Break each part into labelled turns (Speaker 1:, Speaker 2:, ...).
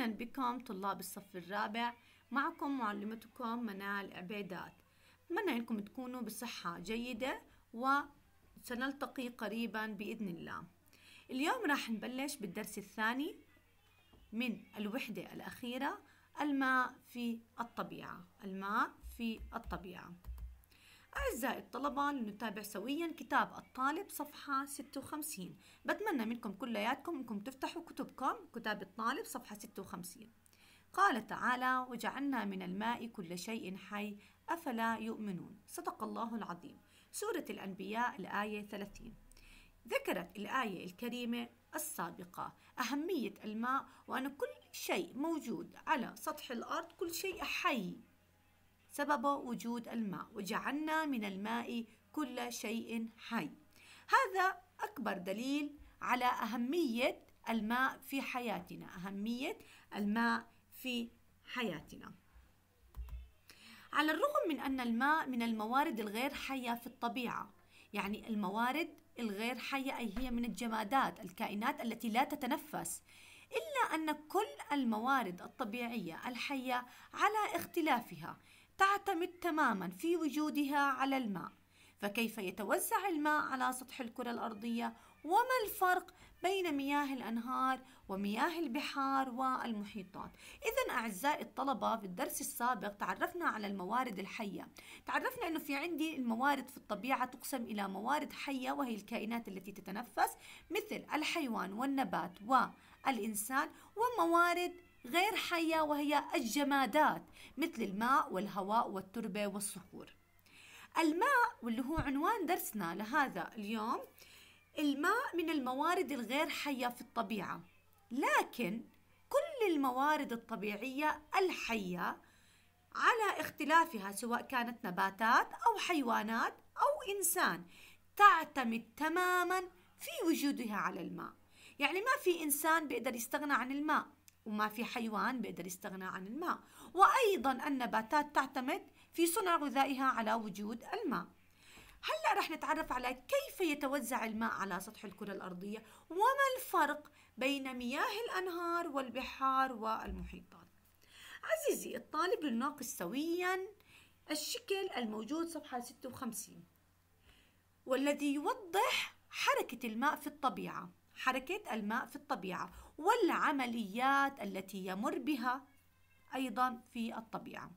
Speaker 1: أهلا بكم طلاب الصف الرابع معكم معلمتكم منال عبيدات أتمنى أنكم تكونوا بصحة جيدة وسنلتقي قريبا بإذن الله اليوم راح نبلش بالدرس الثاني من الوحدة الأخيرة الماء في الطبيعة الماء في الطبيعة أعزائي الطلبة لنتابع سويا كتاب الطالب صفحة 56 بتمنى منكم كلياتكم أنكم تفتحوا كتبكم كتاب الطالب صفحة 56 قال تعالى وجعلنا من الماء كل شيء حي أفلا يؤمنون صدق الله العظيم سورة الأنبياء الآية 30 ذكرت الآية الكريمة السابقة أهمية الماء وأن كل شيء موجود على سطح الأرض كل شيء حي سبب وجود الماء وجعلنا من الماء كل شيء حي هذا أكبر دليل على أهمية الماء في حياتنا أهمية الماء في حياتنا على الرغم من أن الماء من الموارد الغير حية في الطبيعة يعني الموارد الغير حية أي هي من الجمادات الكائنات التي لا تتنفس إلا أن كل الموارد الطبيعية الحية على اختلافها تعتمد تماما في وجودها على الماء فكيف يتوزع الماء على سطح الكرة الأرضية وما الفرق بين مياه الأنهار ومياه البحار والمحيطات إذا أعزائي الطلبة في الدرس السابق تعرفنا على الموارد الحية تعرفنا أنه في عندي الموارد في الطبيعة تقسم إلى موارد حية وهي الكائنات التي تتنفس مثل الحيوان والنبات والإنسان وموارد غير حية وهي الجمادات مثل الماء والهواء والتربة والصخور الماء واللي هو عنوان درسنا لهذا اليوم الماء من الموارد الغير حية في الطبيعة لكن كل الموارد الطبيعية الحية على اختلافها سواء كانت نباتات أو حيوانات أو إنسان تعتمد تماما في وجودها على الماء يعني ما في إنسان بيقدر يستغنى عن الماء وما في حيوان بيقدر يستغنى عن الماء وأيضا النباتات تعتمد في صنع غذائها على وجود الماء هلا رح نتعرف على كيف يتوزع الماء على سطح الكرة الأرضية وما الفرق بين مياه الأنهار والبحار والمحيطات عزيزي الطالب لنناقش سويا الشكل الموجود صفحة 56 والذي يوضح حركة الماء في الطبيعة حركات الماء في الطبيعة والعمليات التي يمر بها أيضا في الطبيعة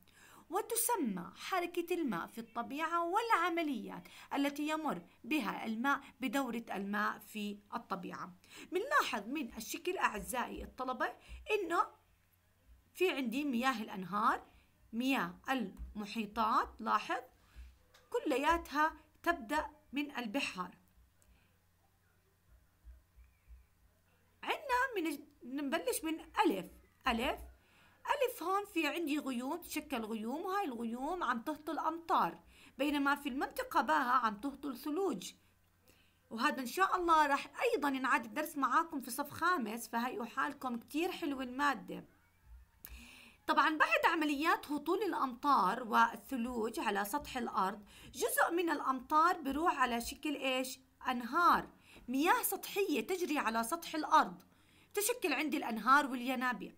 Speaker 1: وتسمى حركة الماء في الطبيعة والعمليات التي يمر بها الماء بدورة الماء في الطبيعة بنلاحظ من الشكل أعزائي الطلبة إنه في عندي مياه الأنهار مياه المحيطات لاحظ كلياتها تبدأ من البحار من نبلش من ألف ألف ألف هون في عندي غيوم تشكل غيوم وهاي الغيوم عم تهطل أمطار بينما في المنطقة باها عم تهطل ثلوج وهذا إن شاء الله رح أيضا ينعاد الدرس معاكم في صف خامس فهيئوا حالكم كتير حلوة المادة طبعا بعد عمليات هطول الأمطار والثلوج على سطح الأرض جزء من الأمطار بروح على شكل إيش؟ أنهار مياه سطحية تجري على سطح الأرض تشكل عندي الأنهار والينابيع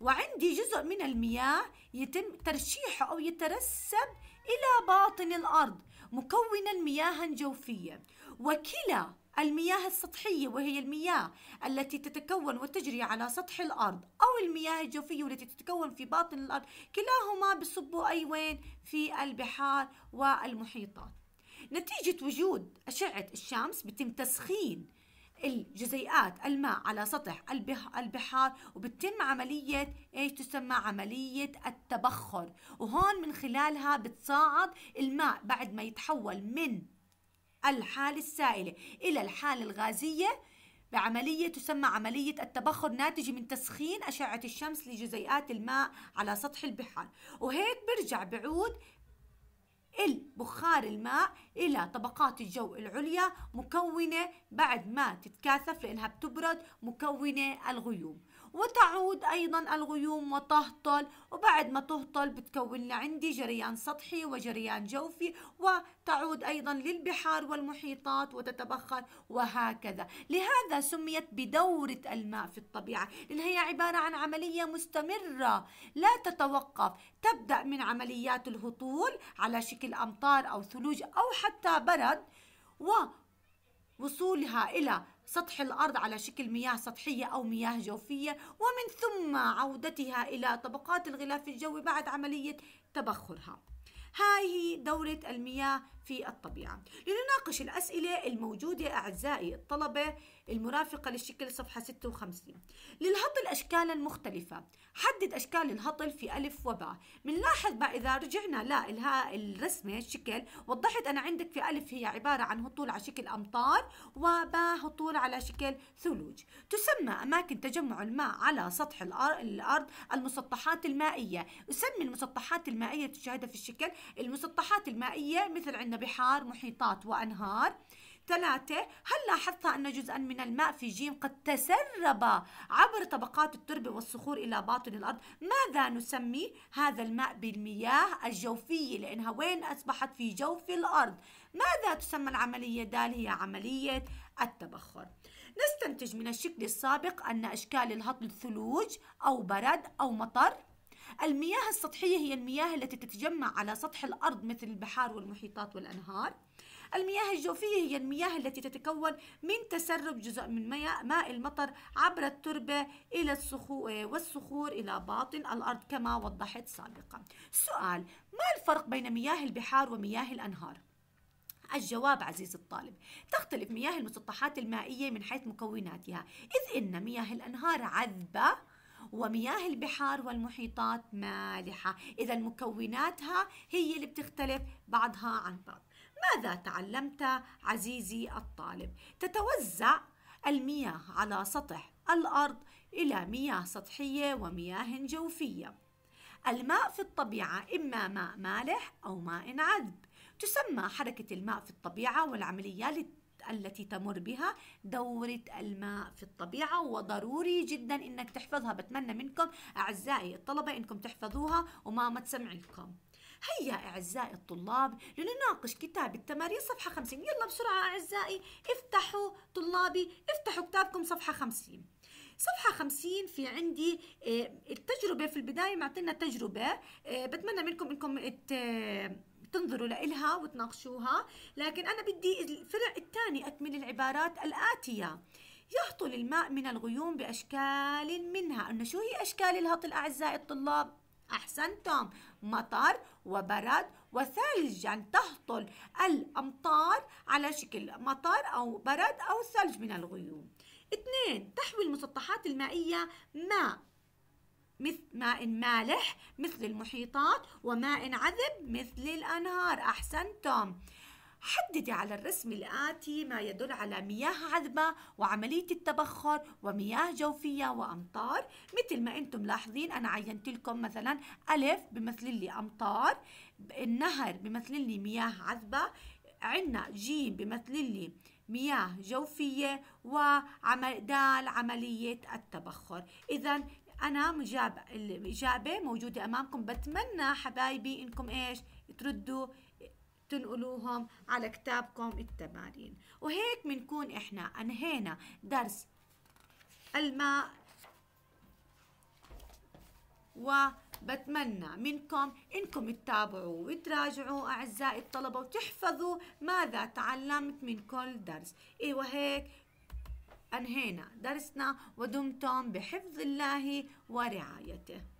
Speaker 1: وعندي جزء من المياه يتم ترشيحه أو يترسب إلى باطن الأرض مكونا مياها جوفية وكلا المياه السطحية وهي المياه التي تتكون وتجري على سطح الأرض أو المياه الجوفية والتي تتكون في باطن الأرض كلاهما بصبوا أي وين في البحار والمحيطات نتيجة وجود أشعة الشمس بتم تسخين الجزيئات الماء على سطح البحار وبتتم عملية ايش تسمى عملية التبخر وهون من خلالها بتصاعد الماء بعد ما يتحول من الحالة السائلة إلى الحالة الغازية بعملية تسمى عملية التبخر ناتجة من تسخين أشعة الشمس لجزيئات الماء على سطح البحار وهيك برجع بعود البخار الماء إلى طبقات الجو العليا مكونة بعد ما تتكاثف لأنها بتبرد مكونة الغيوم وتعود أيضا الغيوم وتهطل بعد ما تهطل بتكون لنا عندي جريان سطحي وجريان جوفي وتعود أيضا للبحار والمحيطات وتتبخر وهكذا لهذا سميت بدورة الماء في الطبيعة لأن هي عبارة عن عملية مستمرة لا تتوقف تبدأ من عمليات الهطول على شكل أمطار أو ثلوج أو حتى برد ووصولها إلى سطح الأرض على شكل مياه سطحية أو مياه جوفية ومن ثم عودتها إلى طبقات الغلاف الجوي بعد عملية تبخرها هاي دورة المياه في الطبيعة لنناقش الأسئلة الموجودة أعزائي الطلبة المرافقة للشكل صفحة 56 للهطل أشكالا مختلفة حدد أشكال الهطل في ألف وباء بنلاحظ بقى إذا رجعنا لا إلها الرسمة الشكل وضحت أنا عندك في ألف هي عبارة عن هطول على شكل أمطار وباء هطول على شكل ثلوج تسمى أماكن تجمع الماء على سطح الأرض المسطحات المائية أسمي المسطحات المائية تشاهدها في الشكل المسطحات المائية مثل عندنا بحار محيطات وأنهار ثلاثة هل لاحظت أن جزءا من الماء في جيم قد تسرب عبر طبقات التربة والصخور إلى باطن الأرض ماذا نسمي هذا الماء بالمياه الجوفية لأنها وين أصبحت في جوف الأرض ماذا تسمى العملية دال هي عملية التبخر نستنتج من الشكل السابق أن أشكال الهطل ثلوج أو برد أو مطر المياه السطحية هي المياه التي تتجمع على سطح الأرض مثل البحار والمحيطات والأنهار المياه الجوفية هي المياه التي تتكون من تسرب جزء من ماء المطر عبر التربة إلى الصخور والصخور إلى باطن الأرض كما وضحت سابقا سؤال ما الفرق بين مياه البحار ومياه الأنهار؟ الجواب عزيزي الطالب تختلف مياه المسطحات المائية من حيث مكوناتها إذ إن مياه الأنهار عذبة ومياه البحار والمحيطات مالحة إذا مكوناتها هي اللي بتختلف بعضها عن بعض ماذا تعلمت عزيزي الطالب تتوزع المياه على سطح الأرض إلى مياه سطحية ومياه جوفية الماء في الطبيعة إما ماء مالح أو ماء عذب تسمى حركة الماء في الطبيعة والعملية التي تمر بها دورة الماء في الطبيعة وضروري جدا انك تحفظها بتمنى منكم اعزائي الطلبة انكم تحفظوها وماما تسمع لكم هيا أعزائي الطلاب لنناقش كتاب التمارين صفحة 50 يلا بسرعة أعزائي افتحوا طلابي افتحوا كتابكم صفحة 50 صفحة 50 في عندي آه، التجربة في البداية معطينا تجربة آه، بتمنى منكم انكم تنظروا لإلها وتناقشوها لكن أنا بدي الفرع الثاني أكمل العبارات الآتية يهطل الماء من الغيوم بأشكال منها أنه شو هي أشكال الهطل أعزائي الطلاب؟ أحسنتم مطر وبرد وثلج يعني تهطل الأمطار على شكل مطر أو برد أو ثلج من الغيوم اثنين تحوي المسطحات المائية ماء مثل ماء مالح مثل المحيطات وماء عذب مثل الأنهار أحسنتم حددي على الرسم الآتي ما يدل على مياه عذبة وعملية التبخر ومياه جوفية وأمطار مثل ما أنتم ملاحظين أنا عينت لكم مثلا ألف بمثل لي أمطار النهر بمثل لي مياه عذبة عندنا جيم بمثل لي مياه جوفية وعمل دال عملية التبخر إذا انا مجاب الاجابه موجوده امامكم بتمنى حبايبي انكم ايش تردوا تنقلوهم على كتابكم التمارين وهيك بنكون احنا انهينا درس الماء وبتمنى منكم انكم تتابعوا وتراجعوا اعزائي الطلبه وتحفظوا ماذا تعلمت من كل درس ايوه هيك أنهينا درسنا ودمتم بحفظ الله ورعايته